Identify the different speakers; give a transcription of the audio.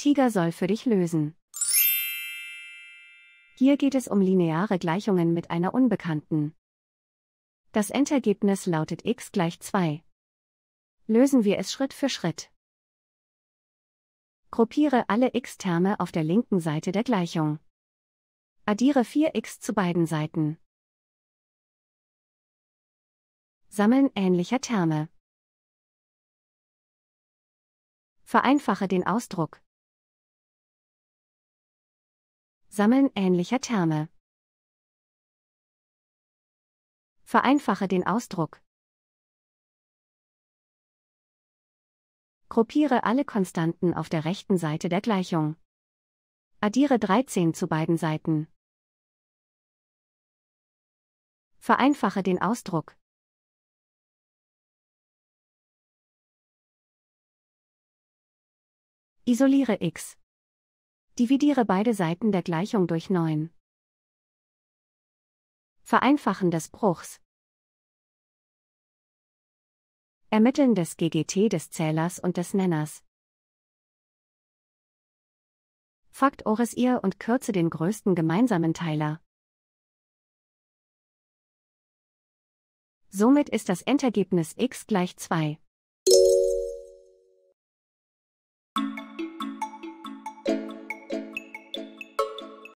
Speaker 1: Tiger soll für dich lösen. Hier geht es um lineare Gleichungen mit einer Unbekannten. Das Endergebnis lautet x gleich 2. Lösen wir es Schritt für Schritt.
Speaker 2: Gruppiere alle x-Terme auf der linken Seite der Gleichung. Addiere 4x zu beiden Seiten. Sammeln ähnlicher Terme. Vereinfache den Ausdruck. Sammeln ähnlicher Terme. Vereinfache den Ausdruck. Gruppiere alle Konstanten auf der rechten Seite der Gleichung. Addiere 13 zu beiden Seiten. Vereinfache den Ausdruck. Isoliere x. Dividiere beide Seiten der Gleichung durch 9. Vereinfachen des Bruchs. Ermitteln des GGT des Zählers und des Nenners. Faktores ihr und kürze den größten gemeinsamen Teiler. Somit ist das Endergebnis x gleich 2.